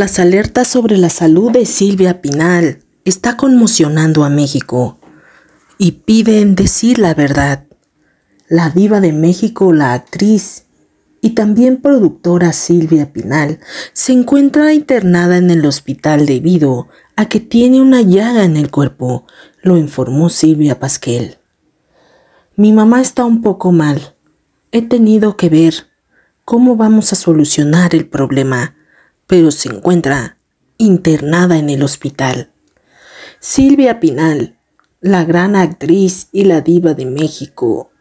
Las alertas sobre la salud de Silvia Pinal está conmocionando a México y piden decir la verdad. La diva de México, la actriz y también productora Silvia Pinal se encuentra internada en el hospital debido a que tiene una llaga en el cuerpo, lo informó Silvia Pasquel. Mi mamá está un poco mal. He tenido que ver cómo vamos a solucionar el problema, pero se encuentra internada en el hospital. Silvia Pinal, la gran actriz y la diva de México,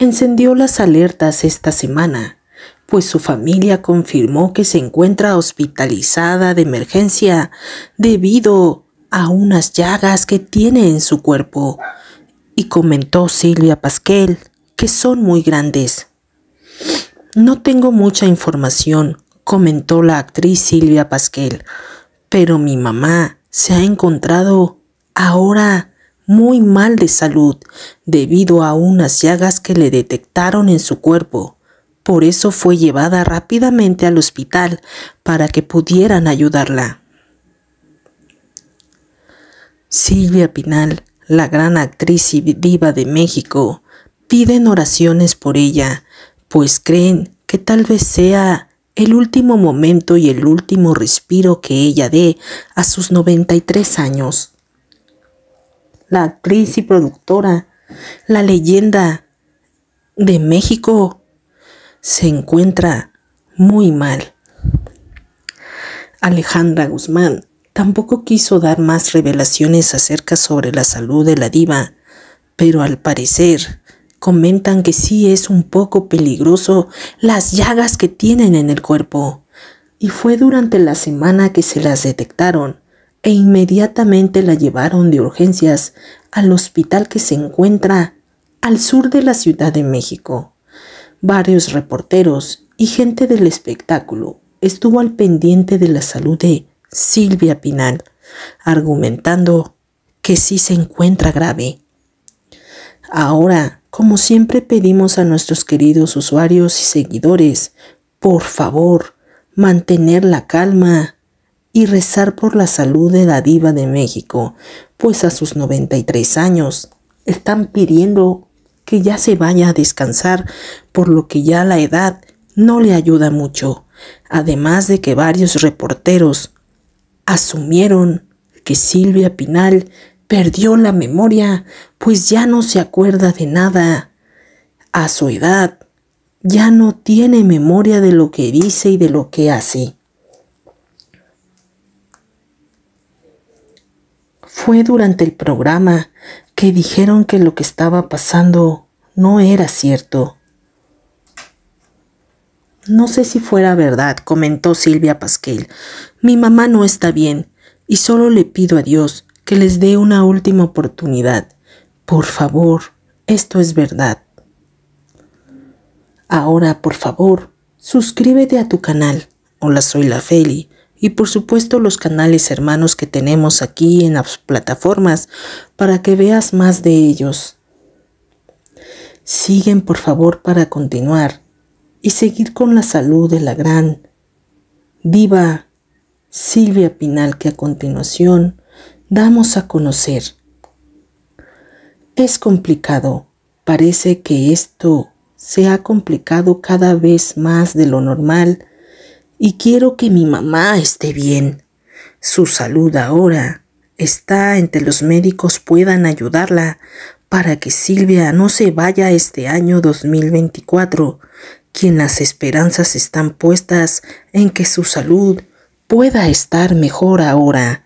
encendió las alertas esta semana, pues su familia confirmó que se encuentra hospitalizada de emergencia debido a unas llagas que tiene en su cuerpo, y comentó Silvia Pasquel que son muy grandes. No tengo mucha información, comentó la actriz Silvia Pasquel. Pero mi mamá se ha encontrado ahora muy mal de salud debido a unas llagas que le detectaron en su cuerpo. Por eso fue llevada rápidamente al hospital para que pudieran ayudarla. Silvia Pinal, la gran actriz y diva de México, piden oraciones por ella, pues creen que tal vez sea el último momento y el último respiro que ella dé a sus 93 años. La actriz y productora, la leyenda de México, se encuentra muy mal. Alejandra Guzmán tampoco quiso dar más revelaciones acerca sobre la salud de la diva, pero al parecer Comentan que sí es un poco peligroso las llagas que tienen en el cuerpo. Y fue durante la semana que se las detectaron e inmediatamente la llevaron de urgencias al hospital que se encuentra al sur de la Ciudad de México. Varios reporteros y gente del espectáculo estuvo al pendiente de la salud de Silvia Pinal, argumentando que sí se encuentra grave Ahora, como siempre pedimos a nuestros queridos usuarios y seguidores, por favor, mantener la calma y rezar por la salud de la diva de México, pues a sus 93 años están pidiendo que ya se vaya a descansar, por lo que ya la edad no le ayuda mucho, además de que varios reporteros asumieron que Silvia Pinal Perdió la memoria, pues ya no se acuerda de nada. A su edad, ya no tiene memoria de lo que dice y de lo que hace. Fue durante el programa que dijeron que lo que estaba pasando no era cierto. No sé si fuera verdad, comentó Silvia Pasquel. Mi mamá no está bien y solo le pido a Dios que les dé una última oportunidad. Por favor, esto es verdad. Ahora, por favor, suscríbete a tu canal. Hola, soy la Feli. Y por supuesto los canales hermanos que tenemos aquí en las plataformas para que veas más de ellos. Siguen por favor para continuar y seguir con la salud de la gran ...Viva... Silvia Pinal que a continuación damos a conocer. Es complicado, parece que esto se ha complicado cada vez más de lo normal y quiero que mi mamá esté bien. Su salud ahora está entre los médicos puedan ayudarla para que Silvia no se vaya este año 2024, quien las esperanzas están puestas en que su salud pueda estar mejor ahora